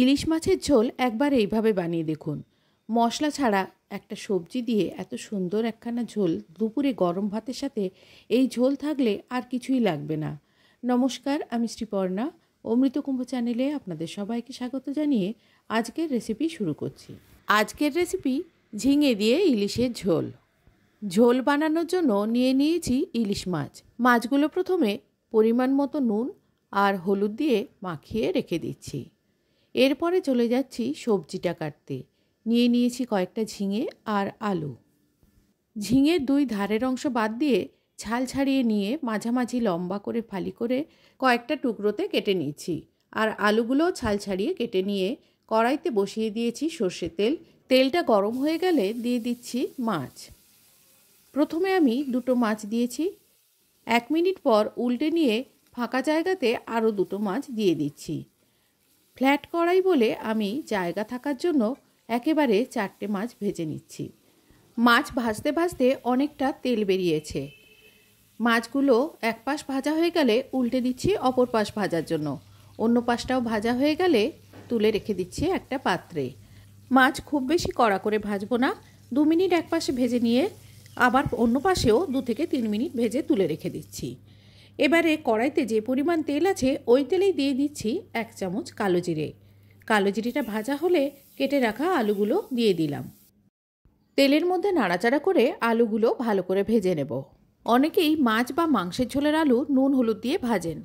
ইলিশ মাছের ঝোল একবার এইভাবে বানিয়ে দেখুন মশলা ছাড়া একটা সবজি দিয়ে এত সুন্দর একখানা ঝোল দুপুরে গরম ভাতের সাথে এই ঝোল থাকলে আর কিছুই লাগবে না নমস্কার আমি শ্রীপর্ণা অমৃত কুম্ভ চ্যানেলে আপনাদের সবাইকে স্বাগত জানিয়ে আজকের রেসিপি শুরু করছি আজকের রেসিপি ঝিঙে দিয়ে ইলিশের ঝোল ঝোল বানানোর জন্য নিয়ে নিয়েছি ইলিশ মাছ মাছগুলো প্রথমে পরিমাণ মতো নুন আর হলুদ দিয়ে মাখিয়ে রেখে দিচ্ছি এরপরে চলে যাচ্ছি সবজিটা কাটতে নিয়ে নিয়েছি কয়েকটা ঝিঙে আর আলু ঝিঙের দুই ধারের অংশ বাদ দিয়ে ছাল ছাড়িয়ে নিয়ে মাঝামাঝি লম্বা করে ফালি করে কয়েকটা টুকরোতে কেটে নিয়েছি আর আলুগুলো ছাল ছাড়িয়ে কেটে নিয়ে কড়াইতে বসিয়ে দিয়েছি সর্ষে তেল তেলটা গরম হয়ে গেলে দিয়ে দিচ্ছি মাছ প্রথমে আমি দুটো মাছ দিয়েছি এক মিনিট পর উল্টে নিয়ে ফাঁকা জায়গাতে আরও দুটো মাছ দিয়ে দিচ্ছি ফ্ল্যাট করাই বলে আমি জায়গা থাকার জন্য একেবারে চারটে মাছ ভেজে নিচ্ছি মাছ ভাজতে ভাজতে অনেকটা তেল বেরিয়েছে মাছগুলো এক পাশ ভাজা হয়ে গেলে উল্টে দিচ্ছি অপর পাশ ভাজার জন্য অন্য পাশটাও ভাজা হয়ে গেলে তুলে রেখে দিচ্ছি একটা পাত্রে মাছ খুব বেশি কড়া করে ভাজবো না দু মিনিট এক পাশে ভেজে নিয়ে আবার অন্য পাশেও দু থেকে তিন মিনিট ভেজে তুলে রেখে দিচ্ছি এবারে কড়াইতে যে পরিমাণ তেল আছে ওই তেলেই দিয়ে দিচ্ছি এক চামচ কালো জিরে কালো জিরিটা ভাজা হলে কেটে রাখা আলুগুলো দিয়ে দিলাম তেলের মধ্যে নাড়াচাড়া করে আলুগুলো ভালো করে ভেজে নেব অনেকেই মাছ বা মাংসের ঝোলের আলু নুন হলুদ দিয়ে ভাজেন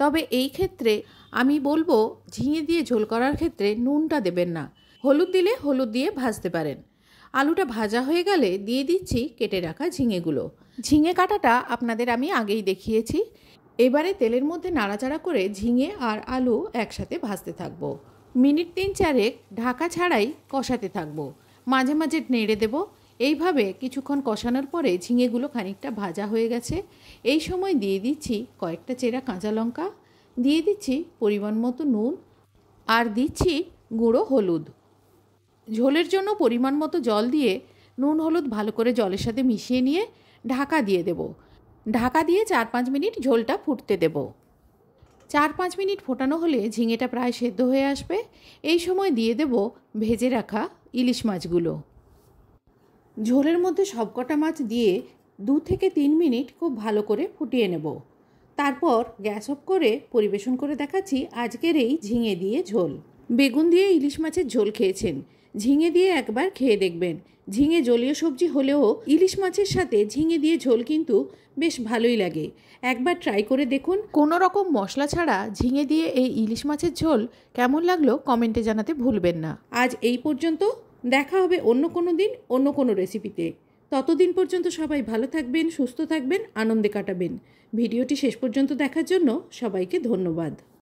তবে এই ক্ষেত্রে আমি বলবো ঝিঙে দিয়ে ঝোল করার ক্ষেত্রে নুনটা দেবেন না হলুদ দিলে হলুদ দিয়ে ভাজতে পারেন আলুটা ভাজা হয়ে গেলে দিয়ে দিচ্ছি কেটে রাখা ঝিঙেগুলো ঝিঙে কাটাটা আপনাদের আমি আগেই দেখিয়েছি এবারে তেলের মধ্যে নাড়াচাড়া করে ঝিঙে আর আলু একসাথে ভাজতে থাকব মিনিট তিন চারেক ঢাকা ছাড়াই কষাতে থাকব মাঝে মাঝে নেড়ে দেব এইভাবে কিছুক্ষণ কষানোর পরে ঝিঙেগুলো খানিকটা ভাজা হয়ে গেছে এই সময় দিয়ে দিচ্ছি কয়েকটা চেরা কাঁচা লঙ্কা দিয়ে দিচ্ছি পরিমাণ মতো নুন আর দিচ্ছি গুঁড়ো হলুদ ঝোলের জন্য পরিমাণ মতো জল দিয়ে নুন হলুদ ভালো করে জলের সাথে মিশিয়ে নিয়ে ঢাকা দিয়ে দেব ঢাকা দিয়ে চার পাঁচ মিনিট ঝোলটা ফুটতে দেব চার পাঁচ মিনিট ফোটানো হলে ঝিঙেটা প্রায় সেদ্ধ হয়ে আসবে এই সময় দিয়ে দেব ভেজে রাখা ইলিশ মাছগুলো ঝোলের মধ্যে সবকটা মাছ দিয়ে দু থেকে তিন মিনিট খুব ভালো করে ফুটিয়ে নেব তারপর গ্যাস অফ করে পরিবেশন করে দেখাচ্ছি আজকের এই ঝিঙে দিয়ে ঝোল বেগুন দিয়ে ইলিশ মাছের ঝোল খেয়েছেন ঝিঙে দিয়ে একবার খেয়ে দেখবেন ঝিঙে জলীয় সবজি হলেও ইলিশ মাছের সাথে ঝিঙে দিয়ে ঝোল কিন্তু বেশ ভালোই লাগে একবার ট্রাই করে দেখুন কোনো রকম মশলা ছাড়া ঝিঙে দিয়ে এই ইলিশ মাছের ঝোল কেমন লাগলো কমেন্টে জানাতে ভুলবেন না আজ এই পর্যন্ত দেখা হবে অন্য কোনো দিন অন্য কোনো রেসিপিতে ততদিন পর্যন্ত সবাই ভালো থাকবেন সুস্থ থাকবেন আনন্দে কাটাবেন ভিডিওটি শেষ পর্যন্ত দেখার জন্য সবাইকে ধন্যবাদ